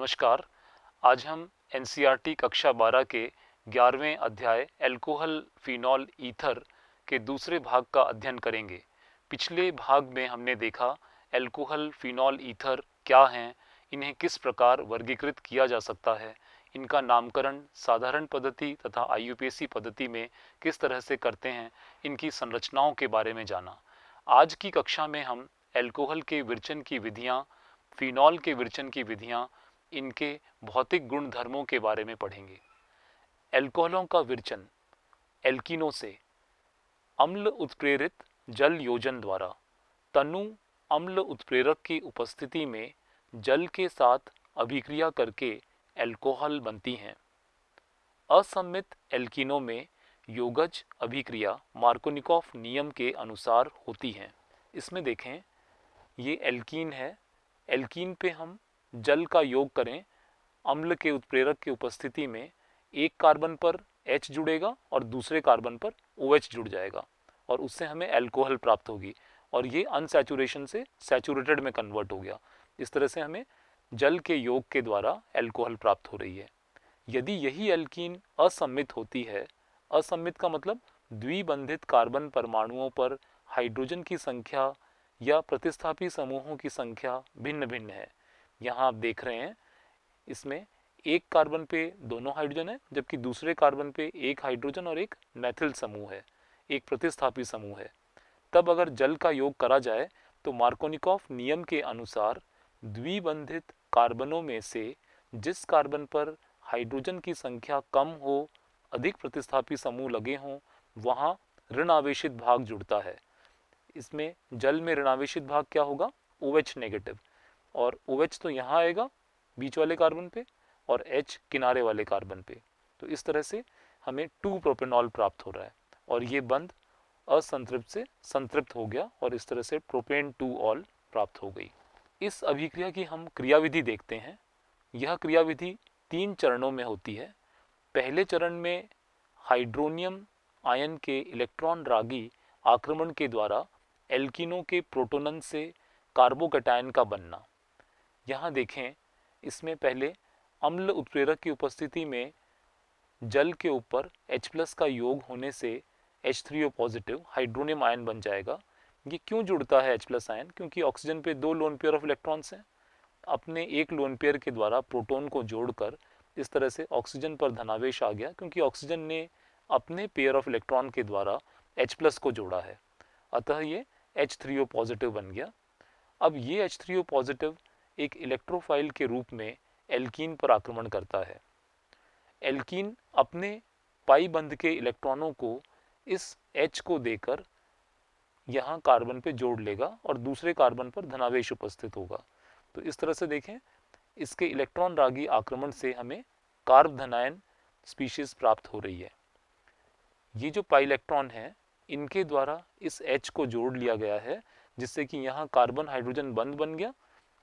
नमस्कार आज हम एन e कक्षा 12 के 11वें अध्याय एल्कोहल फिनॉल ईथर के दूसरे भाग का अध्ययन करेंगे पिछले भाग में हमने देखा एल्कोहल फिनॉल ईथर क्या हैं इन्हें किस प्रकार वर्गीकृत किया जा सकता है इनका नामकरण साधारण पद्धति तथा आई पद्धति में किस तरह से करते हैं इनकी संरचनाओं के बारे में जाना आज की कक्षा में हम एल्कोहल के विरचन की विधियाँ फिनॉल के विरचन की विधियाँ इनके भौतिक गुण धर्मों के बारे में पढ़ेंगे एल्कोहलों का विरचन एल्किनों से अम्ल उत्प्रेरित जल योजन द्वारा तनु अम्ल उत्प्रेरक की उपस्थिति में जल के साथ अभिक्रिया करके एल्कोहल बनती हैं असम्मित एल्किनों में योगज अभिक्रिया मार्कोनिकॉफ नियम के अनुसार होती हैं इसमें देखें ये एल्कीन है एल्कीन पे हम जल का योग करें अम्ल के उत्प्रेरक की उपस्थिति में एक कार्बन पर H जुड़ेगा और दूसरे कार्बन पर OH जुड़ जाएगा और उससे हमें एल्कोहल प्राप्त होगी और ये अनसेचुरेशन से सैचुरेटेड में कन्वर्ट हो गया इस तरह से हमें जल के योग के द्वारा एल्कोहल प्राप्त हो रही है यदि यही एल्कीन असम्मित होती है असम्मित का मतलब द्विबंधित कार्बन परमाणुओं पर हाइड्रोजन की संख्या या प्रतिस्थापी समूहों की संख्या भिन्न भिन्न है यहाँ आप देख रहे हैं इसमें एक कार्बन पे दोनों हाइड्रोजन है जबकि दूसरे कार्बन पे एक हाइड्रोजन और एक मैथिल समूह है एक प्रतिस्थापी समूह है तब अगर जल का योग करा जाए तो मार्कोनिकॉफ नियम के अनुसार द्विबंधित कार्बनों में से जिस कार्बन पर हाइड्रोजन की संख्या कम हो अधिक प्रतिस्थापी समूह लगे हों वहाँ ऋण आवेशित भाग जुड़ता है इसमें जल में ऋणावेशित भाग क्या होगा ओ एच नेगेटिव और ओ OH तो यहाँ आएगा बीच वाले कार्बन पे और H किनारे वाले कार्बन पे तो इस तरह से हमें टू प्रोपेनॉल प्राप्त हो रहा है और ये बंद असंतृप्त से संतृप्त हो गया और इस तरह से प्रोपेन टू ऑल प्राप्त हो गई इस अभिक्रिया की हम क्रियाविधि देखते हैं यह क्रियाविधि तीन चरणों में होती है पहले चरण में हाइड्रोनियम आयन के इलेक्ट्रॉन रागी आक्रमण के द्वारा एल्किनों के प्रोटोनन से कार्बोकैटायन का बनना यहाँ देखें इसमें पहले अम्ल उत्प्रेरक की उपस्थिति में जल के ऊपर H प्लस का योग होने से H three O positive hydronium ion बन जाएगा ये क्यों जुड़ता है H प्लस आयन क्योंकि ऑक्सीजन पे दो लोन पेयर ऑफ इलेक्ट्रॉन्स हैं अपने एक लोन पेयर के द्वारा प्रोटॉन को जोड़कर इस तरह से ऑक्सीजन पर धनावेश आ गया क्योंकि ऑक्सीजन ने अपने पेयर ऑफ इलेक्ट्रॉन के द्वारा एच प्लस को जोड़ा है अतः ये एच थ्री ओ पॉजिटिव बन गया अब ये एच थ्री ओ पॉजिटिव एक इलेक्ट्रोफाइल के रूप में एल्कीन पर आक्रमण करता है एल्कीन अपने पाई बंद के इलेक्ट्रॉनों को इस एच को देकर यहाँ कार्बन पे जोड़ लेगा और दूसरे कार्बन पर धनावेश उपस्थित होगा तो इस तरह से देखें इसके इलेक्ट्रॉन रागी आक्रमण से हमें कार्ब धनायन स्पीशीज प्राप्त हो रही है ये जो पाई इलेक्ट्रॉन है इनके द्वारा इस एच को जोड़ लिया गया है जिससे कि यहाँ कार्बन हाइड्रोजन बंद बन गया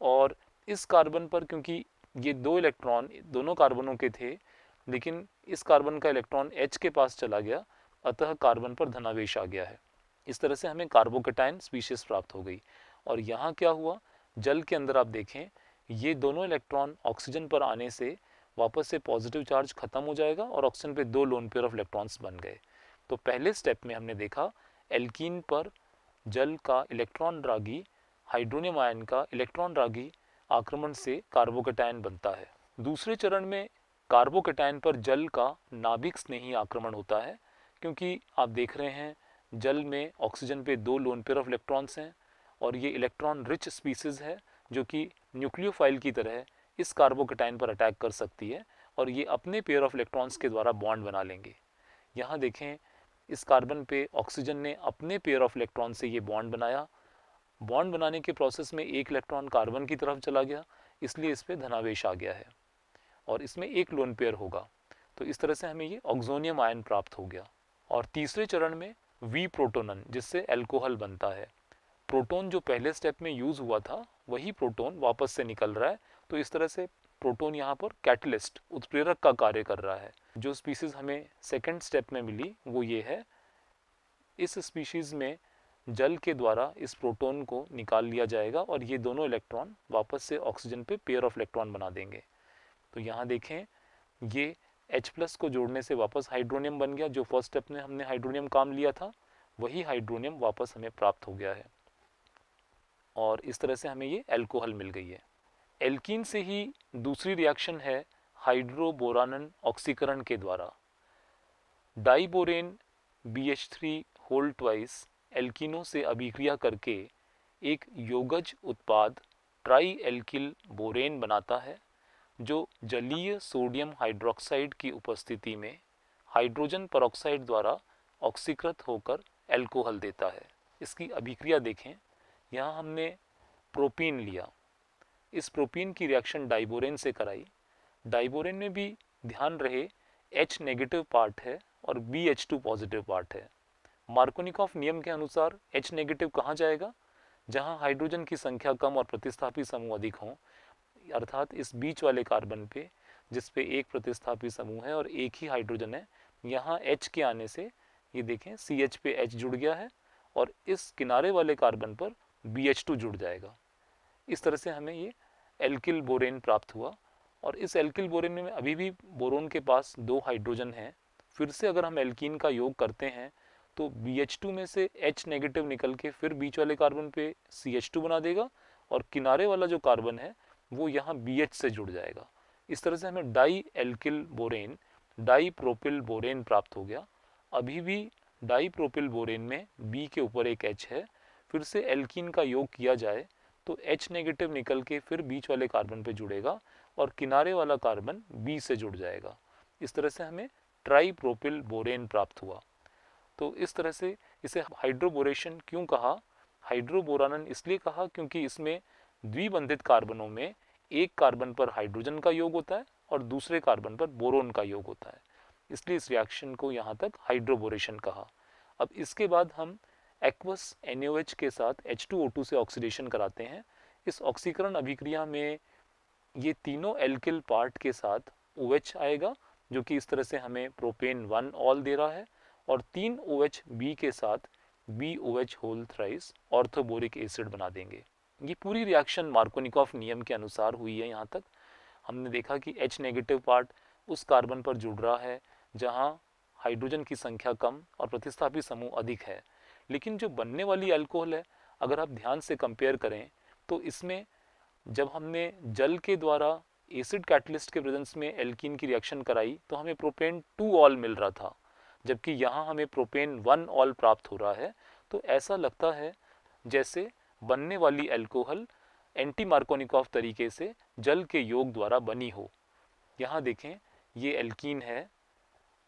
और इस कार्बन पर क्योंकि ये दो इलेक्ट्रॉन दोनों कार्बनों के थे लेकिन इस कार्बन का इलेक्ट्रॉन एच के पास चला गया अतः कार्बन पर धनावेश आ गया है इस तरह से हमें कार्बोकेटाइन स्पीशीज प्राप्त हो गई और यहाँ क्या हुआ जल के अंदर आप देखें ये दोनों इलेक्ट्रॉन ऑक्सीजन पर आने से वापस से पॉजिटिव चार्ज खत्म हो जाएगा और ऑक्सीजन पे दो लोन पेयर ऑफ इलेक्ट्रॉन्स बन गए तो पहले स्टेप में हमने देखा एल्कीन पर जल का इलेक्ट्रॉन रागी हाइड्रोनियम आयन का इलेक्ट्रॉन रागी आक्रमण से कार्बोकेटाइन बनता है दूसरे चरण में कार्बोकेटाइन पर जल का नाभिक स्नेही आक्रमण होता है क्योंकि आप देख रहे हैं जल में ऑक्सीजन पे दो लोन पेयर ऑफ इलेक्ट्रॉन्स हैं और ये इलेक्ट्रॉन रिच स्पीसीज है जो कि न्यूक्लियोफाइल की तरह इस कार्बोकेटाइन पर अटैक कर सकती है और ये अपने पेयर ऑफ इलेक्ट्रॉन्स के द्वारा बॉन्ड बना लेंगे यहाँ देखें इस कार्बन पे ऑक्सीजन ने अपने पेयर ऑफ इलेक्ट्रॉन से ये बॉन्ड बनाया बॉन्ड बनाने के प्रोसेस में एक इलेक्ट्रॉन कार्बन की तरफ चला गया इसलिए इस पर धनावेश आ गया है और इसमें एक लोन पेयर होगा तो इस तरह से हमें ये ऑक्जोनियम आयन प्राप्त हो गया और तीसरे चरण में वी प्रोटोनन जिससे एल्कोहल बनता है प्रोटोन जो पहले स्टेप में यूज़ हुआ था वही प्रोटोन वापस से निकल रहा है तो इस तरह से प्रोटोन यहाँ पर कैटलिस्ट उत्प्रेरक का कार्य कर रहा है जो स्पीसीज़ हमें सेकेंड स्टेप में मिली वो ये है इस स्पीशीज़ में जल के द्वारा इस प्रोटॉन को निकाल लिया जाएगा और ये दोनों इलेक्ट्रॉन वापस से ऑक्सीजन पे पेयर ऑफ इलेक्ट्रॉन बना देंगे तो यहाँ देखें ये H प्लस को जोड़ने से वापस हाइड्रोनियम बन गया जो फर्स्ट स्टेप में हमने हाइड्रोनियम काम लिया था वही हाइड्रोनियम वापस हमें प्राप्त हो गया है और इस तरह से हमें ये एल्कोहल मिल गई है एल्कीन से ही दूसरी रिएक्शन है हाइड्रोबोरानन ऑक्सीकरण के द्वारा diborane B H three hold twice एल्किनों से अभिक्रिया करके एक योगज उत्पाद ट्राई एल्किल बोरेन बनाता है जो जलीय सोडियम हाइड्रोक्साइड की उपस्थिति में हाइड्रोजन परऑक्साइड द्वारा ऑक्सीकृत होकर एल्कोहल देता है इसकी अभिक्रिया देखें यहाँ हमने प्रोपीन लिया इस प्रोपीन की रिएक्शन डाइबोरेन से कराई डाइबोरेन में भी ध्यान रहे एच नेगेटिव पार्ट है और B H two positive part है मार्कोनिकॉफ नियम के अनुसार एच नेगेटिव कहाँ जाएगा जहाँ हाइड्रोजन की संख्या कम और प्रतिस्थापी समूह अधिक हों अर्थात इस बीच वाले कार्बन पे जिसपे एक प्रतिस्थापी समूह है और एक ही हाइड्रोजन है यहाँ H के आने से ये देखें सी एच पे एच जुड़ गया है और इस किनारे वाले कार्बन पर बी एच टू जुड़ जाएगा इस तरह से हमें ये एल्किल बोरेन प्राप्त हुआ और इस एल्किल बोरेन में अभी भी बोरोन के पास दो हाइड्रोजन हैं फिर से अगर हम एल्कीन का योग करते हैं तो टू में से एच नेगेटिव निकल के फिर बीच वाले कार्बन पे टू बना देगा और किनारे वाला जो कार्बन है वो यहाँ एच से जुड़ जाएगा इस तरह से हमें dialkyl borane dipropyl borane प्राप्त हो गया अभी भी डाई प्रोपिल बोरेन में बी के ऊपर एक एच है फिर से एल्किन का योग किया जाए तो एच नेगेटिव निकल के फिर बीच वाले कार्बन पे जुड़ेगा और किनारे वाला कार्बन बी से जुड़ जाएगा इस तरह से हमें ट्राई प्रोपिल बोरेन प्राप्त हुआ तो इस तरह से इसे हाइड्रोबोरेशन क्यों कहा हाइड्रोबोरानन इसलिए कहा क्योंकि इसमें द्विबंधित कार्बनों में एक कार्बन पर हाइड्रोजन का योग होता है और दूसरे कार्बन पर बोरोन का योग होता है इसलिए इस रिएक्शन को यहाँ तक हाइड्रोबोरेशन कहा अब इसके बाद हम एक्वस एन के साथ एच से ऑक्सीडेशन कराते हैं इस ऑक्सीकरण अभिक्रिया में ये तीनों एल्किल पार्ट के साथ OH आएगा जो कि इस तरह से हमें प्रोपेन वन ऑल दे रहा है और तीन ओ एच बी के साथ B O H whole thrice orthoboric acid बना देंगे ये पूरी रिएक्शन मार्कोनिकॉफ नियम के अनुसार हुई है यहाँ तक हमने देखा कि एच नेगेटिव पार्ट उस कार्बन पर जुड़ रहा है जहाँ हाइड्रोजन की संख्या कम और प्रतिस्थापी समूह अधिक है लेकिन जो बनने वाली अल्कोहल है अगर आप ध्यान से कंपेयर करें तो इसमें जब हमने जल के द्वारा एसिड कैटलिस्ट के प्रेजेंस में एल्कीन की रिएक्शन कराई तो हमें प्रोपेन टू ऑल मिल रहा था जबकि यहाँ हमें प्रोपेन वन ऑल प्राप्त हो रहा है तो ऐसा लगता है जैसे बनने वाली एल्कोहल एंटी मार्कोनिकॉफ तरीके से जल के योग द्वारा बनी हो यहाँ देखें ये एल्कीन है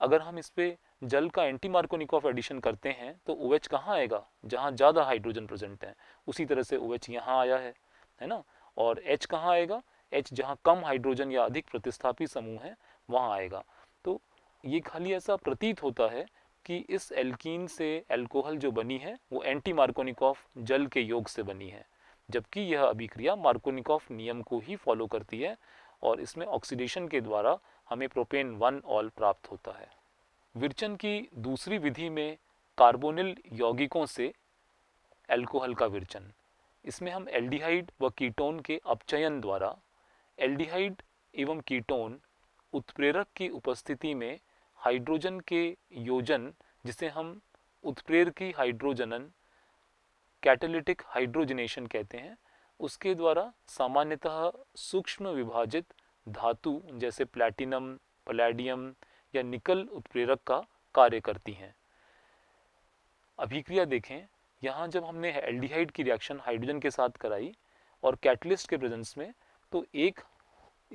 अगर हम इस पर जल का एंटी मार्कोनिकॉफ एडिशन करते हैं तो ओ एच कहाँ आएगा जहाँ ज़्यादा हाइड्रोजन प्रेजेंट है उसी तरह से ओ एच यहाँ आया है है ना और एच कहाँ आएगा एच जहाँ कम हाइड्रोजन या अधिक प्रतिस्थापी समूह है वहाँ आएगा ये खाली ऐसा प्रतीत होता है कि इस एल्कीन से एल्कोहल जो बनी है वो एंटी मार्कोनिकॉफ जल के योग से बनी है जबकि यह अभिक्रिया मार्कोनिकॉफ नियम को ही फॉलो करती है और इसमें ऑक्सीडेशन के द्वारा हमें प्रोपेन वन ऑल प्राप्त होता है विरचन की दूसरी विधि में कार्बोनिल यौगिकों से एल्कोहल का विरचन इसमें हम एल्डिहाइड व कीटोन के अपचयन द्वारा एल्डिहाइड एवं कीटोन उत्प्रेरक की उपस्थिति में हाइड्रोजन के योजन जिसे हम उत्प्रेर की हाइड्रोजनन कैटलिटिक हाइड्रोजनेशन कहते हैं उसके द्वारा सामान्यतः सूक्ष्म विभाजित धातु जैसे प्लैटिनम पलेडियम या निकल उत्प्रेरक का कार्य करती हैं अभिक्रिया देखें यहाँ जब हमने एल्डिहाइड की रिएक्शन हाइड्रोजन के साथ कराई और कैटलिस्ट के प्रेजेंस में तो एक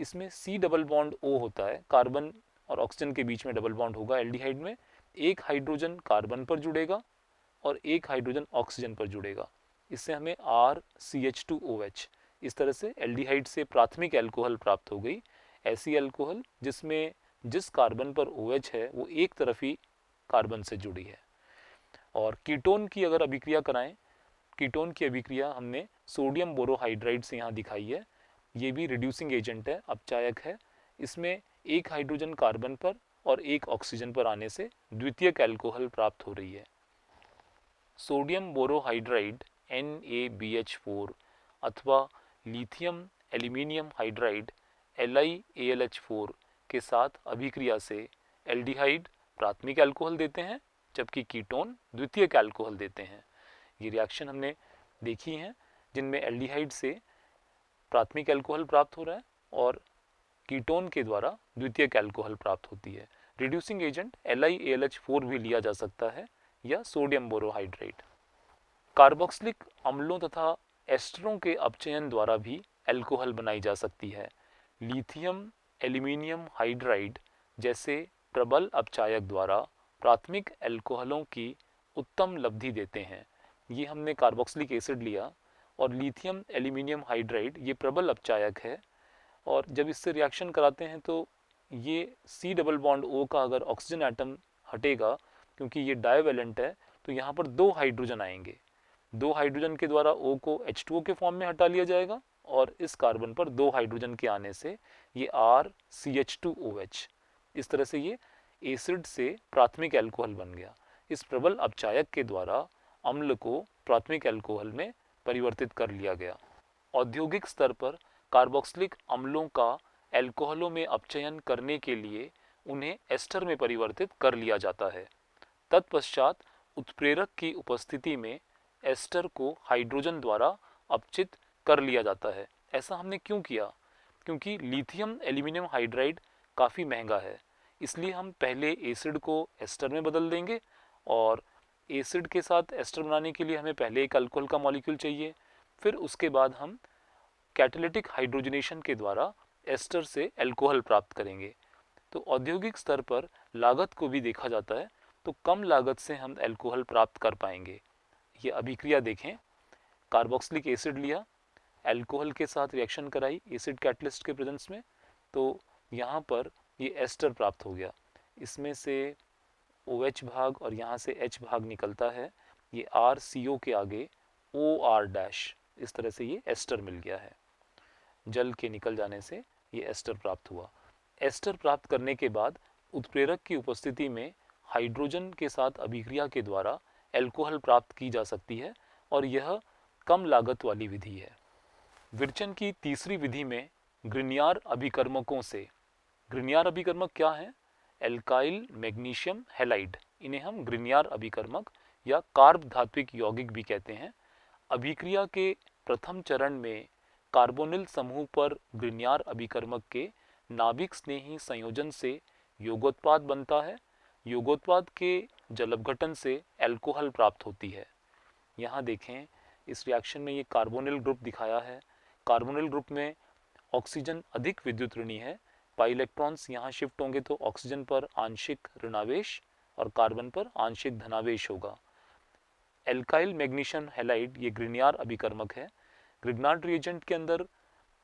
इसमें सी डबल बॉन्ड ओ होता है कार्बन और ऑक्सीजन के बीच में डबल बॉन्ड होगा एल्डिहाइड में एक हाइड्रोजन कार्बन पर जुड़ेगा और एक हाइड्रोजन ऑक्सीजन पर जुड़ेगा इससे हमें R C H two O H इस तरह से एल्डिहाइड से प्राथमिक एल्कोहल प्राप्त हो गई ऐसी एल्कोहल जिसमें जिस कार्बन पर ओ OH है वो एक तरफ ही कार्बन से जुड़ी है और कीटोन की अगर अभिक्रिया कराएं कीटोन की अभिक्रिया हमने सोडियम बोरोहाइड्राइड से यहाँ दिखाई है ये भी रिड्यूसिंग एजेंट है अपचायक है इसमें एक हाइड्रोजन कार्बन पर और एक ऑक्सीजन पर आने से द्वितीय एल्कोहल प्राप्त हो रही है sodium borohydride N A B H four अथवा lithium aluminium hydride L I A L H four के साथ अभिक्रिया से एल्डिहाइड प्राथमिक एल्कोहल देते हैं जबकि कीटोन द्वितीय एल्कोहल देते हैं ये रिएक्शन हमने देखी हैं जिनमें एल्डिहाइड से प्राथमिक एल्कोहल प्राप्त हो रहा है और कीटोन के द्वारा द्वितीय अल्कोहल प्राप्त होती है reducing agent L I L H four भी लिया जा सकता है या सोडियम बोरोहाइड्रेट कार्बोक्सिलिक अम्लों तथा एस्टरों के अपचयन द्वारा भी एल्कोहल बनाई जा सकती है लिथियम एल्यूमिनियम हाइड्राइड जैसे प्रबल अपचायक द्वारा प्राथमिक एल्कोहलों की उत्तम लब्धि देते हैं ये हमने कार्बोक्सिलिक एसिड लिया और लिथियम एल्यूमिनियम हाइड्राइड ये प्रबल अपचायक है और जब इससे रिएक्शन कराते हैं तो ये सी डबल बॉन्ड ओ का अगर ऑक्सीजन आइटम हटेगा क्योंकि ये डायवेलेंट है तो यहाँ पर दो हाइड्रोजन आएंगे दो हाइड्रोजन के द्वारा ओ को एच के फॉर्म में हटा लिया जाएगा और इस कार्बन पर दो हाइड्रोजन के आने से ये R C H two O H इस तरह से ये एसिड से प्राथमिक एल्कोहल बन गया इस प्रबल अपचायक के द्वारा अम्ल को प्राथमिक एल्कोहल में परिवर्तित कर लिया गया औद्योगिक स्तर पर कार्बोक्सिलिक अम्लों का एल्कोहलों में अपचयन करने के लिए उन्हें एस्टर में परिवर्तित कर लिया जाता है तत्पश्चात उत्प्रेरक की उपस्थिति में एस्टर को हाइड्रोजन द्वारा अपचित कर लिया जाता है ऐसा हमने क्यों किया क्योंकि लिथियम एल्यूमिनियम हाइड्राइड काफ़ी महंगा है इसलिए हम पहले एसिड को एस्टर में बदल देंगे और एसिड के साथ एस्टर बनाने के लिए हमें पहले एक अल्कोहल का मॉलिक्यूल चाहिए फिर उसके बाद हम कैटलिटिक हाइड्रोजनेशन के द्वारा एस्टर से एल्कोहल प्राप्त करेंगे तो औद्योगिक स्तर पर लागत को भी देखा जाता है तो कम लागत से हम एल्कोहल प्राप्त कर पाएंगे ये अभिक्रिया देखें कार्बोक्सिलिक एसिड लिया एल्कोहल के साथ रिएक्शन कराई एसिड कैटलिस्ट के प्रेजेंस में तो यहाँ पर ये एस्टर प्राप्त हो गया इसमें से ओ OH भाग और यहाँ से एच भाग निकलता है ये आर सी ओ के आगे ओ आर डैश इस तरह से ये एस्टर मिल गया है जल के निकल जाने से ये एस्टर प्राप्त हुआ एस्टर प्राप्त करने के बाद उत्प्रेरक की उपस्थिति में हाइड्रोजन के साथ अभिक्रिया के द्वारा एल्कोहल प्राप्त की जा सकती है और यह कम लागत वाली विधि है विरचन की तीसरी विधि में ग्रिनियार अभिकर्मकों से ग्रिनियार अभिकर्मक क्या है एल्काइल मैग्नीशियम हेलाइड इन्हें हम ग्रिनियार अभिकर्मक या कार्ब धात्विक यौगिक भी कहते हैं अभिक्रिया के प्रथम चरण में कार्बोनिल समूह पर ग्रिन्यार अभिकर्मक के नाभिक स्नेही संयोजन से योगोत्पाद बनता है योगोत्पाद के जलभघटन से एल्कोहल प्राप्त होती है यहाँ देखें इस रिएक्शन में ये कार्बोनिल ग्रुप दिखाया है कार्बोनिल ग्रुप में ऑक्सीजन अधिक विद्युत ऋणी है पाई इलेक्ट्रॉन्स यहाँ शिफ्ट होंगे तो ऑक्सीजन पर आंशिक ऋणावेश और कार्बन पर आंशिक धनावेश होगा एल्काइल मैग्नीशियम हेलाइड ये ग्रीनियार अभिकर्मक है ग्रिग्नाट रिएजेंट के अंदर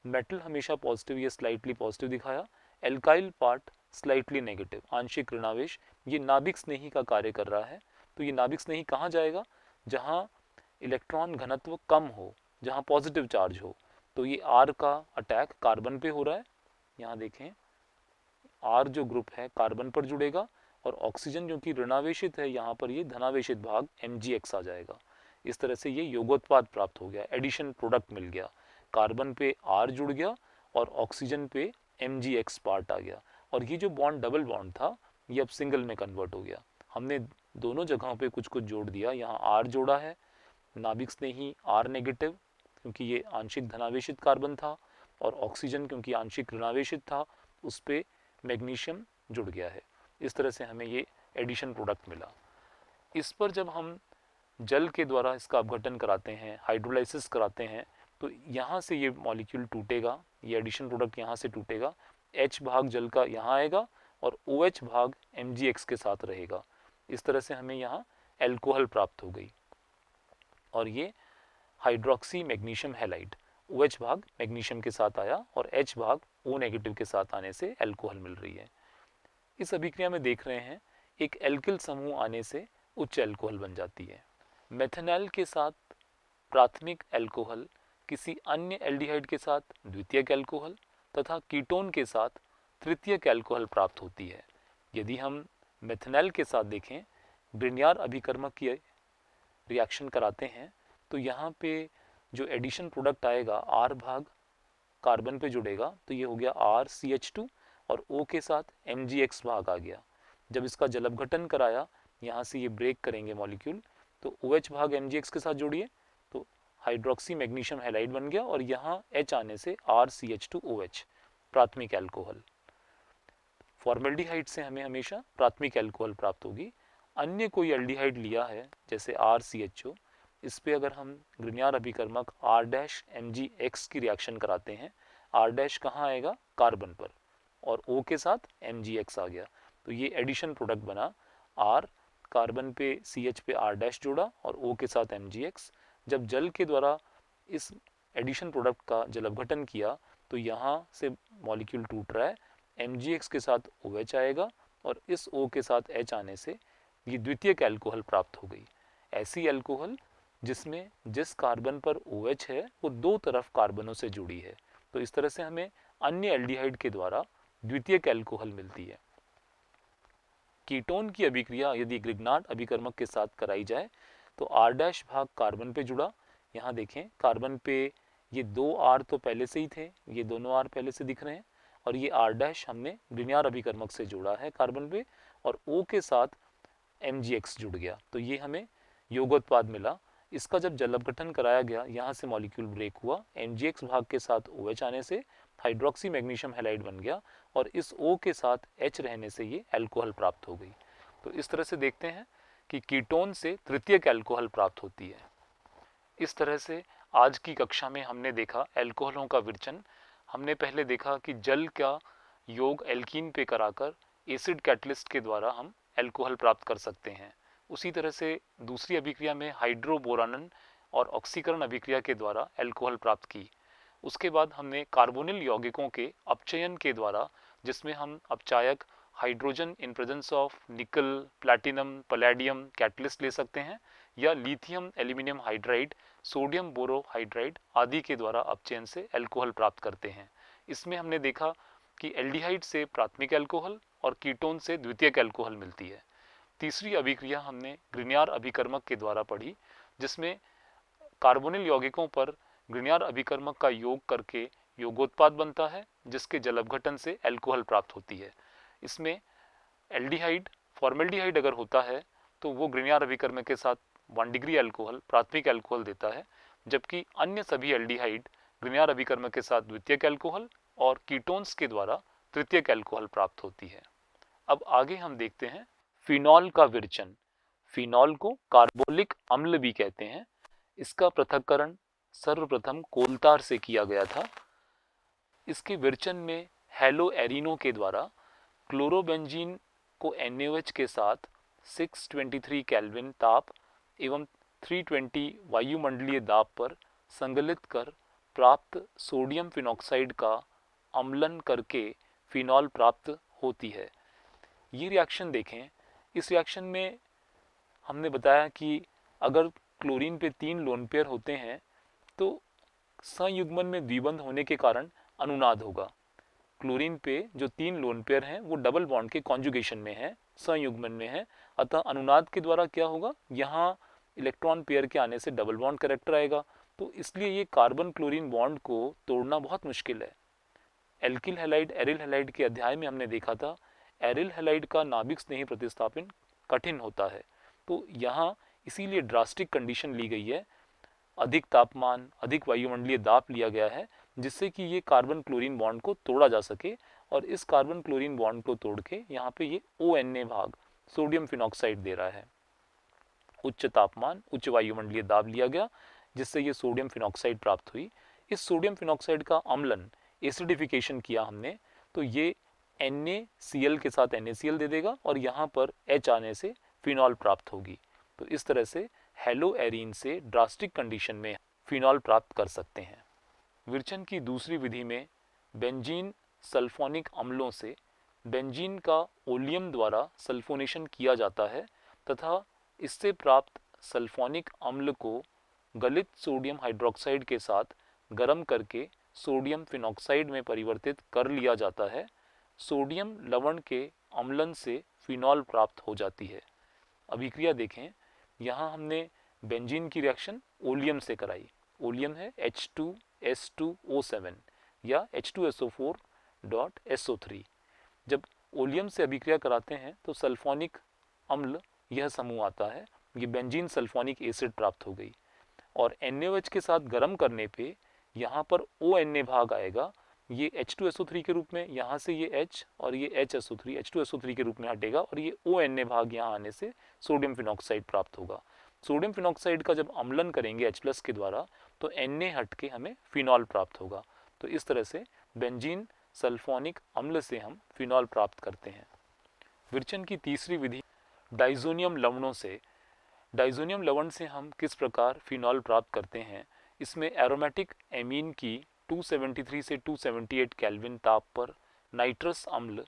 मेटल हमेशा पॉजिटिव या स्लाइटली पॉजिटिव दिखाया एल्काइल पार्ट स्लाइटली नेगेटिव आंशिक ऋणावेश ये नाभिक स्नेही का कार्य कर रहा है तो ये नाभिक स्नेही कहाँ जाएगा जहाँ इलेक्ट्रॉन घनत्व कम हो जहाँ पॉजिटिव चार्ज हो तो ये आर का अटैक कार्बन पे हो रहा है यहाँ देखें आर जो ग्रुप है कार्बन पर जुड़ेगा और ऑक्सीजन जो कि ऋणावेशित है यहाँ पर ये धनावेशित भाग एम आ जाएगा इस तरह से ये योगोत्पाद प्राप्त हो गया एडिशन प्रोडक्ट मिल गया कार्बन पे आर जुड़ गया और ऑक्सीजन पे एम जी एक्स पार्ट आ गया और ये जो बॉन्ड डबल बॉन्ड था ये अब सिंगल में कन्वर्ट हो गया हमने दोनों जगहों पे कुछ कुछ जोड़ दिया यहाँ आर जोड़ा है नाभिक्स ने ही आर नेगेटिव क्योंकि ये आंशिक धनावेशित कार्बन था और ऑक्सीजन क्योंकि आंशिक ऋणावेशित था उस पर मैग्नीशियम जुड़ गया है इस तरह से हमें ये एडिशन प्रोडक्ट मिला इस पर जब हम जल के द्वारा इसका अपघटन कराते हैं हाइड्रोलाइसिस कराते हैं तो यहाँ से ये मॉलिक्यूल टूटेगा ये एडिशन प्रोडक्ट यहाँ से टूटेगा एच भाग जल का यहाँ आएगा और ओ OH भाग एम के साथ रहेगा इस तरह से हमें यहाँ एल्कोहल प्राप्त हो गई और ये hydroxy magnesium halide O OH भाग मैग्नीशियम के साथ आया और एच भाग ओ नेगेटिव के साथ आने से एल्कोहल मिल रही है इस अभिक्रिया में देख रहे हैं एक एल्किल समूह आने से उच्च एल्कोहल बन जाती है मेथनॉल के साथ प्राथमिक एल्कोहल किसी अन्य एल्डिहाइड के साथ द्वितीयक एल्कोहल तथा कीटोन के साथ तृतीयक एल्कोहल प्राप्त होती है यदि हम मेथनॉल के साथ देखें ब्रिनियार अभिकर्मक की रिएक्शन कराते हैं तो यहाँ पे जो एडिशन प्रोडक्ट आएगा आर भाग कार्बन पे जुड़ेगा तो ये हो गया आर सी एच टू और ओ के साथ एम जी एक्स भाग आ गया जब इसका जलभघटन कराया यहाँ से ये ब्रेक करेंगे मॉलिक्यूल तो ओ OH भाग एम के साथ जुड़िए तो हाइड्रोक्सी मैग्नीशियम हेलाइड बन गया और यहाँ एच आने से R C H two O H प्राथमिक एल्कोहल फॉर्मेल्डिहाइड से हमें हमेशा प्राथमिक एल्कोहल प्राप्त होगी अन्य कोई एल्डिहाइड लिया है जैसे आर सी एच ओ इस पर अगर हम ग्रिनियार अभिकर्मक R dash M G X की रिएक्शन कराते हैं आर डैश कहाँ आएगा कार्बन पर और ओ के साथ एम जी एक्स आ गया तो ये एडिशन प्रोडक्ट बना आर कार्बन पे सी एच पे आर डैश जोड़ा और ओ के साथ एम जी एक्स जब जल के द्वारा इस एडिशन प्रोडक्ट का जल अवघटन किया तो यहाँ से मॉलिक्यूल टूट रहा है एम जी एक्स के साथ ओ एच आएगा और इस ओ के साथ एच आने से ये द्वितीय एल्कोहल प्राप्त हो गई ऐसी एल्कोहल जिसमें जिस कार्बन पर ओ एच है वो दो तरफ कार्बनों से जुड़ी है तो इस तरह से हमें अन्य एल्डिहाइड के द्वारा द्वितीय एल्कोहल मिलती है कीटोन की अभिक्रिया यदि ग्रिग्नाट अभिकर्मक के साथ कराई जाए तो आर डैश भाग कार्बन पे जुड़ा यहाँ देखें कार्बन पे ये दो आर तो पहले से ही थे ये दोनों आर पहले से दिख रहे हैं और ये आर डैश हमने ग्रिनियार अभिकर्मक से जुड़ा है कार्बन पे और ओ के साथ एम जुड़ गया तो ये हमें योगोत्पाद मिला इसका जब जलअपघटन कराया गया यहाँ से मॉलिक्यूल ब्रेक हुआ एम भाग के साथ ओ OH आने से हाइड्रोक्सी मैग्नीशियम हेलाइड बन गया और इस ओ के साथ एच रहने से ये अल्कोहल प्राप्त हो गई तो इस तरह से देखते हैं कि कीटोन से तृतीय एल्कोहल प्राप्त होती है इस तरह से आज की कक्षा में हमने देखा एल्कोहलों का विरचन हमने पहले देखा कि जल का योग एल्कीन पे कराकर एसिड कैटलिस्ट के द्वारा हम एल्कोहल प्राप्त कर सकते हैं उसी तरह से दूसरी अभिक्रिया में हाइड्रोबोरानन और ऑक्सीकरण अभिक्रिया के द्वारा एल्कोहल प्राप्त की उसके बाद हमने कार्बोनिल यौगिकों के अपचयन के द्वारा जिसमें हम अपचायक hydrogen in presence of nickel platinum palladium catalyst ले सकते हैं या lithium aluminium hydride sodium borohydride आदि के द्वारा अपचयन से एल्कोहल प्राप्त करते हैं इसमें हमने देखा कि एल्डिहाइड से प्राथमिक एल्कोहल और कीटोन से द्वितीयक एल्कोहल मिलती है तीसरी अभिक्रिया हमने ग्रिनियार अभिकर्मक के द्वारा पढ़ी जिसमें कार्बोनिल यौगिकों पर ग्रिनियार अभिकर्मक का योग करके योगोत्पाद बनता है जिसके जलअघटन से एल्कोहल प्राप्त होती है इसमें एल्डिहाइड फॉर्मेल्डिहाइड अगर होता है तो वो ग्रिनियार अभिकर्मक के साथ वन डिग्री एल्कोहल प्राथमिक एल्कोहल देता है जबकि अन्य सभी एल्डिहाइड ग्रिनियार अभिकर्मक के साथ द्वितीय एल्कोहल और कीटोन्स के द्वारा तृतीय एल्कोहल प्राप्त होती है अब आगे हम देखते हैं फिनॉल का विरचन फिनॉल को कार्बोलिक अम्ल भी कहते हैं इसका पृथककरण सर्वप्रथम कोलतार से किया गया था इसके विरचन में हेलो एरिनो के द्वारा क्लोरोबेंजीन को एन के साथ 623 केल्विन ताप एवं 320 वायुमंडलीय दाब पर संगलित कर प्राप्त सोडियम फिनॉक्साइड का अम्लन करके फिनॉल प्राप्त होती है ये रिएक्शन देखें इस रिएक्शन में हमने बताया कि अगर क्लोरीन पे तीन लोनपेयर होते हैं तो संयुग्मन में द्विबंध होने के कारण अनुनाद होगा क्लोरीन पे जो तीन लोन पेयर हैं वो डबल बॉन्ड के कॉन्जुगेशन में है संयुग्मन में है अतः अनुनाद के द्वारा क्या होगा यहाँ इलेक्ट्रॉन पेयर के आने से डबल बॉन्ड करेक्टर आएगा तो इसलिए ये कार्बन क्लोरीन बॉन्ड को तोड़ना बहुत मुश्किल है एल्किल हेलाइड एरिल हेलाइड के अध्याय में हमने देखा था एरिल हेलाइड का नाभिक स्नेही प्रतिस्थापन कठिन होता है तो यहाँ इसीलिए ड्रास्टिक कंडीशन ली गई है अधिक तापमान अधिक वायुमंडलीय दाप लिया गया है जिससे कि ये कार्बन क्लोरीन बॉन्ड को तोड़ा जा सके और इस कार्बन क्लोरीन बॉन्ड को तोड़ के यहाँ पे ये ओ भाग सोडियम फिनॉक्साइड दे रहा है उच्च तापमान उच्च वायुमंडलीय दाब लिया गया जिससे ये सोडियम फिनॉक्साइड प्राप्त हुई इस सोडियम फिनॉक्साइड का अम्लन एसिडिफिकेशन किया हमने तो ये एल के साथ एल दे देगा और यहाँ पर एच आने से फिनॉल प्राप्त होगी तो इस तरह से हेलो एरिन से ड्रास्टिक कंडीशन में फिनॉल प्राप्त कर सकते हैं विरचन की दूसरी विधि में बेंजीन सल्फोनिक अम्लों से बेंजीन का ओलियम द्वारा सल्फोनेशन किया जाता है तथा इससे प्राप्त सल्फोनिक अम्ल को गलित सोडियम हाइड्रोक्साइड के साथ गर्म करके सोडियम फिनॉक्साइड में परिवर्तित कर लिया जाता है सोडियम लवण के अम्लन से फिनॉल प्राप्त हो जाती है अभिक्रिया देखें यहाँ हमने बेंजीन की रिएक्शन ओलियम से कराई ओलियम है H two S two O seven या H two S O four dot S O three जब ओलियम से अभिक्रिया कराते हैं तो सल्फोनिक अम्ल यह समूह आता है ये बेंजीन सल्फोनिक एसिड प्राप्त हो गई और एन के साथ गर्म करने पे यहाँ पर ओ भाग आएगा ये H2SO3 के रूप में यहाँ से ये H और ये HSO3 H2SO3 के रूप में हटेगा और ये ओ एन ए भाग यहाँ आने से सोडियम फिनॉक्साइड प्राप्त होगा सोडियम फिनॉक्साइड का जब अम्लन करेंगे H प्लस के द्वारा तो एन ए हट के हमें फिनॉल प्राप्त होगा तो इस तरह से बेंजीन सल्फोनिक अम्ल से हम फिनॉल प्राप्त करते हैं विरचन की तीसरी विधि डाइजोनियम लवणों से डाइजोनियम लवण से हम किस प्रकार फिनॉल प्राप्त करते हैं इसमें एरोमेटिक एमीन की 273 से 278 केल्विन ताप पर नाइट्रस अम्ल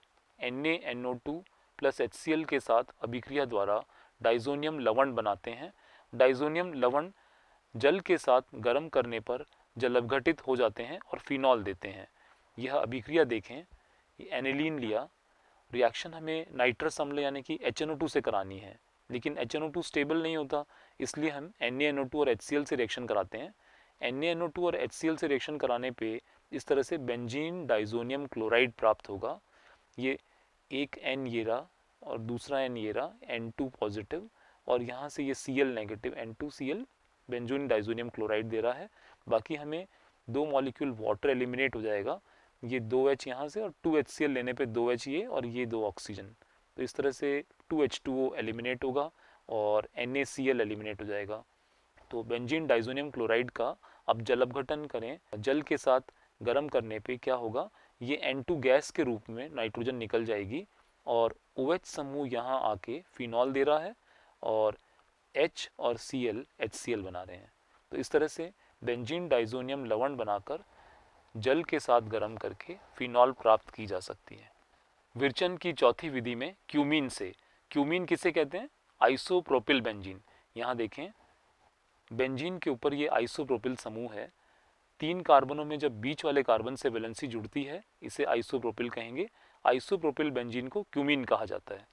NaNO2 प्लस HCl के साथ अभिक्रिया द्वारा डाइजोनियम लवण बनाते हैं डाइजोनियम लवण जल के साथ गर्म करने पर जल अवघटित हो जाते हैं और फिनॉल देते हैं यह अभिक्रिया देखें ये एनिलीन लिया रिएक्शन हमें नाइट्रस अम्ल यानी कि एच से करानी है लेकिन एच स्टेबल नहीं होता इसलिए हम एन और एच से रिएक्शन कराते हैं NaNO2 और HCl से रिएक्शन कराने पे इस तरह से बेंजीन डाइजोनियम क्लोराइड प्राप्त होगा ये एक एन ये रहा और दूसरा एन ये रहा एन टू पॉजिटिव और यहाँ से ये C L negative N two C L benzene diazonium chloride दे रहा है बाकी हमें दो मॉलिक्यूल वाटर एलिमिनेट हो जाएगा ये दो एच यहाँ से और टू एच सी एल लेने पर दो एच ये और ये दो ऑक्सीजन तो इस तरह से टू एच टू वो एलिमिनेट होगा और N A C L eliminate हो जाएगा तो बेंजीन डाइजोनियम क्लोराइड का अब जल अपघटन करें जल के साथ गर्म करने पे क्या होगा ये N2 गैस के रूप में नाइट्रोजन निकल जाएगी और ओ OH समूह यहाँ आके फिनॉल दे रहा है और H और Cl HCl बना रहे हैं तो इस तरह से बेंजीन डाइजोनियम लवण बनाकर जल के साथ गर्म करके फिनॉल प्राप्त की जा सकती है विरचन की चौथी विधि में क्यूमीन से क्यूमीन किसे कहते हैं आइसोप्रोपिल बेंजीन यहाँ देखें बेंजीन के ऊपर ये आइसोप्रोपिल समूह है तीन कार्बनों में जब बीच वाले कार्बन से वैलेंसी जुड़ती है इसे आइसोप्रोपिल कहेंगे आइसोप्रोपिल बेंजीन को क्यूमीन कहा जाता है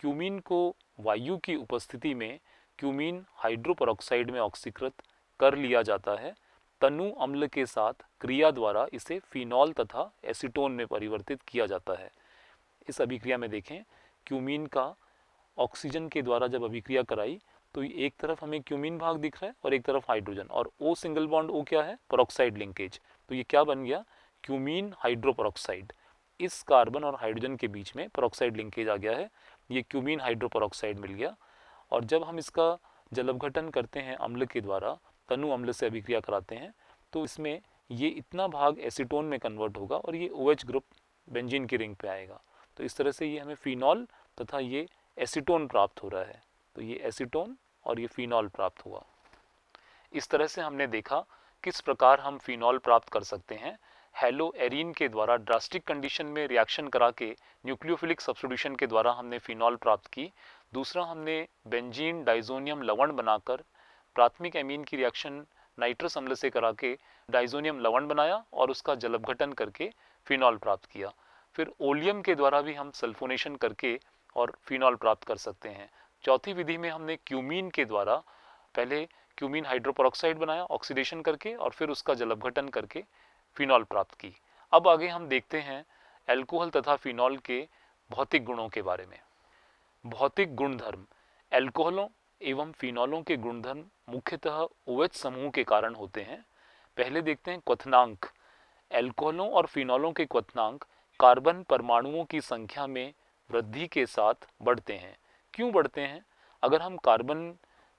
क्यूमीन को वायु की उपस्थिति में क्यूमीन हाइड्रोपरऑक्साइड में ऑक्सीकृत कर लिया जाता है तनु अम्ल के साथ क्रिया द्वारा इसे फिनॉल तथा एसीटोन में परिवर्तित किया जाता है इस अभिक्रिया में देखें क्यूमीन का ऑक्सीजन के द्वारा जब अभिक्रिया कराई तो एक तरफ हमें क्यूमिन भाग दिख रहा है और एक तरफ हाइड्रोजन और ओ सिंगल बॉन्ड ओ क्या है परोक्साइड लिंकेज तो ये क्या बन गया क्यूमिन हाइड्रोपरोक्साइड इस कार्बन और हाइड्रोजन के बीच में परोक्साइड लिंकेज आ गया है ये क्यूमिन हाइड्रोपरोक्साइड मिल गया और जब हम इसका जलवघटन करते हैं अम्ल के द्वारा तनु अम्ल से अभिक्रिया कराते हैं तो इसमें ये इतना भाग एसीटोन में कन्वर्ट होगा और ये ओ OH ग्रुप बेंजिन की रिंग पे आएगा तो इस तरह से ये हमें फिनॉल तथा ये एसीटोन प्राप्त हो रहा है तो ये एसीटोन और ये फिनॉल प्राप्त हुआ इस तरह से हमने देखा किस प्रकार हम फिनॉल प्राप्त कर सकते हैं हेलो एरिन के द्वारा ड्रास्टिक कंडीशन में रिएक्शन करा के न्यूक्लियोफिलिक सब्सटीट्यूशन के द्वारा हमने फिनॉल प्राप्त की दूसरा हमने बेंजीन डाइजोनियम लवण बनाकर प्राथमिक एमीन की रिएक्शन नाइट्रस अम्ल से करा के डाइजोनियम लवण बनाया और उसका जलपघटन करके फिनॉल प्राप्त किया फिर ओलियम के द्वारा भी हम सल्फोनेशन करके और फिनॉल प्राप्त कर सकते हैं चौथी विधि में हमने क्यूमीन के द्वारा पहले क्यूमीन हाइड्रोपरऑक्साइड बनाया ऑक्सीडेशन करके और फिर उसका जलभघटन करके फिनॉल प्राप्त की अब आगे हम देखते हैं एल्कोहल तथा फिनॉल के भौतिक गुणों के बारे में भौतिक गुणधर्म एल्कोहलों एवं फिनॉलों के गुणधर्म मुख्यतः ओएच समूह के कारण होते हैं पहले देखते हैं क्वथनांक एल्कोहलों और फिनॉलों के क्वथनांक कार्बन परमाणुओं की संख्या में वृद्धि के साथ बढ़ते हैं क्यों बढ़ते हैं अगर हम कार्बन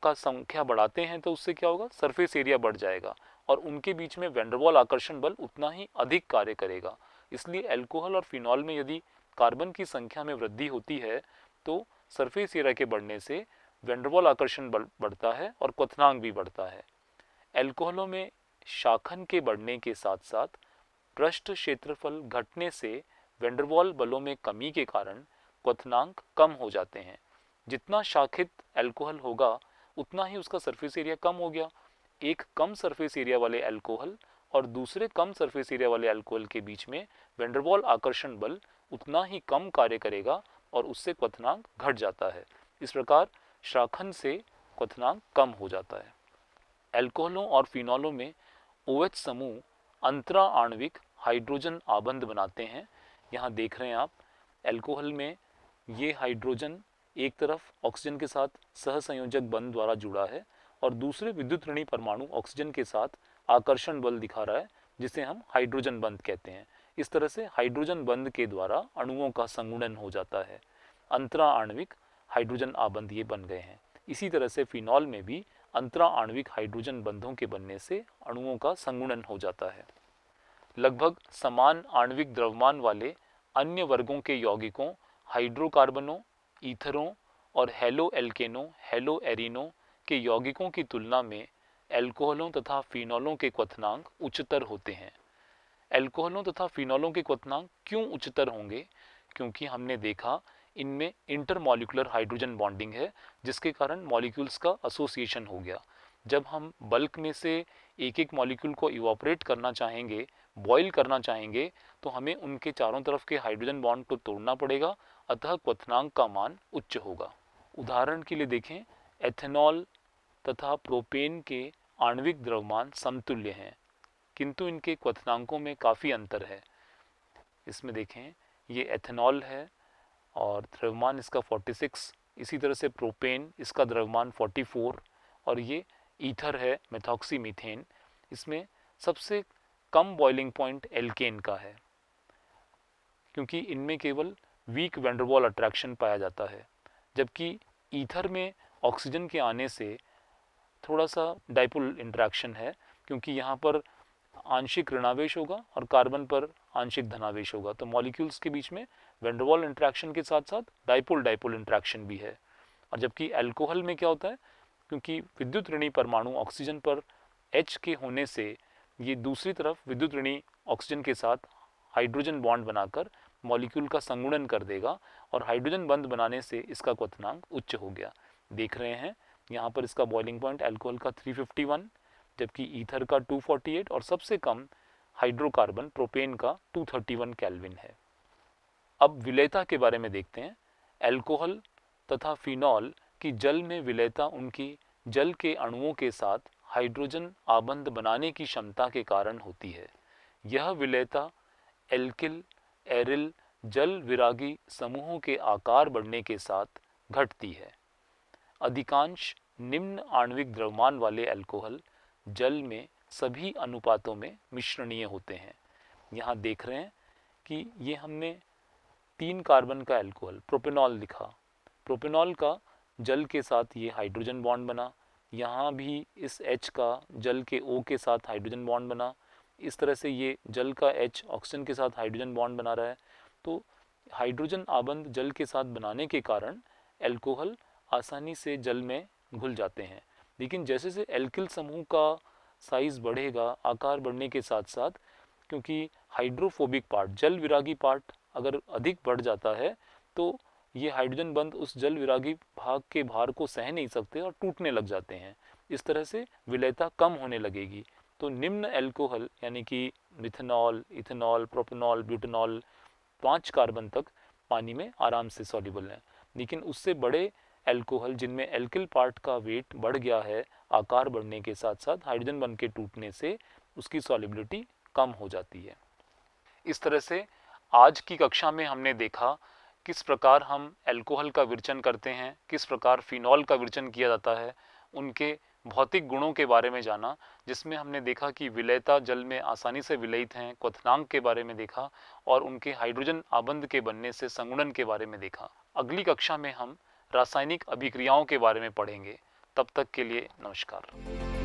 का संख्या बढ़ाते हैं तो उससे क्या होगा सरफेस एरिया बढ़ जाएगा और उनके बीच में वेंडरवॉल आकर्षण बल उतना ही अधिक कार्य करेगा इसलिए एल्कोहल और फिनॉल में यदि कार्बन की संख्या में वृद्धि होती है तो सरफेस एरिया के बढ़ने से वेंडरवॉल आकर्षण बल बढ़ता है और क्वनांग भी बढ़ता है एल्कोहलों में शाखन के बढ़ने के साथ साथ पृष्ठ क्षेत्रफल घटने से वेंडरवॉल बलों में कमी के कारण क्वथनांक कम हो जाते हैं जितना शाखित एल्कोहल होगा उतना ही उसका सरफेस एरिया कम हो गया एक कम सरफेस एरिया वाले एल्कोहल और दूसरे कम सरफेस एरिया वाले एल्कोहल के बीच में वेंडरबॉल आकर्षण बल उतना ही कम कार्य करेगा और उससे क्वथनांक घट जाता है इस प्रकार शाखन से क्वथनांक कम हो जाता है एल्कोहलों और फिनॉलों में ओवेच समूह अंतरा आणविक हाइड्रोजन आबंध बनाते हैं यहाँ देख रहे हैं आप एल्कोहल में ये हाइड्रोजन एक तरफ ऑक्सीजन के साथ सहसंयोजक बंध द्वारा जुड़ा है और दूसरे विद्युत ऋणी परमाणु ऑक्सीजन के साथ आकर्षण बल दिखा रहा है जिसे हम हाइड्रोजन बंध कहते हैं इस तरह से हाइड्रोजन बंध के द्वारा अणुओं का संगुणन हो जाता है अंतरा आणविक हाइड्रोजन आबंध ये बन गए हैं इसी तरह से फिनॉल में भी अंतरा आणविक हाइड्रोजन बंधों के बनने से अणुओं का संगुणन हो जाता है लगभग समान आणविक द्रव्यमान वाले अन्य वर्गों के यौगिकों हाइड्रोकार्बनों ईथरों और हेलो एल्केनों हेलो एरिनों के यौगिकों की तुलना में एल्कोहलों तथा फिनॉलों के क्वथनांक उच्चतर होते हैं एल्कोहलों तथा फिनॉलों के क्वथनांक क्यों उच्चतर होंगे क्योंकि हमने देखा इनमें इंटरमोलिकुलर हाइड्रोजन बॉन्डिंग है जिसके कारण मॉलिक्यूल्स का एसोसिएशन हो गया जब हम बल्क में से एक एक मॉलिक्यूल को इवापरेट करना चाहेंगे बॉईल करना चाहेंगे तो हमें उनके चारों तरफ के हाइड्रोजन बॉन्ड को तोड़ना पड़ेगा अतः क्वथनांक का मान उच्च होगा उदाहरण के लिए देखें एथेनॉल तथा प्रोपेन के आणविक द्रव्यमान समतुल्य हैं किंतु इनके क्वथनांकों में काफ़ी अंतर है इसमें देखें ये एथेनॉल है और द्रव्यमान इसका 46 इसी तरह से प्रोपेन इसका द्रव्यमान 44 और ये ईथर है मेथॉक्सी मीथेन इसमें सबसे कम बॉइलिंग पॉइंट एल्केन का है क्योंकि इनमें केवल वीक वेंडरवॉल अट्रैक्शन पाया जाता है जबकि ईथर में ऑक्सीजन के आने से थोड़ा सा डाइपोल इंट्रैक्शन है क्योंकि यहाँ पर आंशिक ऋणावेश होगा और कार्बन पर आंशिक धनावेश होगा तो मॉलिक्यूल्स के बीच में वेंडरवॉल इंट्रैक्शन के साथ साथ डाइपोल डाइपोल इंट्रैक्शन भी है और जबकि एल्कोहल में क्या होता है क्योंकि विद्युत ऋणी परमाणु ऑक्सीजन पर एच के होने से ये दूसरी तरफ विद्युत ऋणी ऑक्सीजन के साथ हाइड्रोजन बॉन्ड बनाकर मॉलिक्यूल का संगुणन कर देगा और हाइड्रोजन बंद बनाने से इसका क्वनांक उच्च हो गया देख रहे हैं यहाँ पर इसका बॉइलिंग पॉइंट एल्कोहल का 351 जबकि ईथर का 248 और सबसे कम हाइड्रोकार्बन प्रोपेन का 231 थर्टी कैलविन है अब विलयता के बारे में देखते हैं एल्कोहल तथा फिनॉल की जल में विलयता उनकी जल के अणुओं के साथ हाइड्रोजन आबंध बनाने की क्षमता के कारण होती है यह विलयता एल्किल एरिल जल विरागी समूहों के आकार बढ़ने के साथ घटती है अधिकांश निम्न आणविक द्रव्यमान वाले अल्कोहल जल में सभी अनुपातों में मिश्रणीय होते हैं यहाँ देख रहे हैं कि ये हमने तीन कार्बन का अल्कोहल प्रोपेनॉल लिखा प्रोपेनॉल का जल के साथ ये हाइड्रोजन बॉन्ड बना यहाँ भी इस H का जल के O के साथ हाइड्रोजन बॉन्ड बना इस तरह से ये जल का एच ऑक्सीजन के साथ हाइड्रोजन बॉन्ड बना रहा है तो हाइड्रोजन आबंध जल के साथ बनाने के कारण एल्कोहल आसानी से जल में घुल जाते हैं लेकिन जैसे जैसे एल्किल समूह का साइज़ बढ़ेगा आकार बढ़ने के साथ साथ क्योंकि हाइड्रोफोबिक पार्ट जल विरागी पार्ट अगर अधिक बढ़ जाता है तो ये हाइड्रोजन बंद उस जल विरागी भाग के भार को सह नहीं सकते और टूटने लग जाते हैं इस तरह से विलयता कम होने लगेगी तो निम्न एल्कोहल यानी कि मिथेनॉल इथेनॉल प्रोपेनॉल ब्यूटेनॉल पाँच कार्बन तक पानी में आराम से सॉल्युबल हैं लेकिन उससे बड़े एल्कोहल जिनमें एल्किल पार्ट का वेट बढ़ गया है आकार बढ़ने के साथ साथ हाइड्रोजन बन के टूटने से उसकी सॉलिबिलिटी कम हो जाती है इस तरह से आज की कक्षा में हमने देखा किस प्रकार हम एल्कोहल का विरचन करते हैं किस प्रकार फिनॉल का विरचन किया जाता है उनके भौतिक गुणों के बारे में जाना जिसमें हमने देखा कि विलयता जल में आसानी से विलयित हैं क्वथनांक के बारे में देखा और उनके हाइड्रोजन आबंध के बनने से संगुणन के बारे में देखा अगली कक्षा में हम रासायनिक अभिक्रियाओं के बारे में पढ़ेंगे तब तक के लिए नमस्कार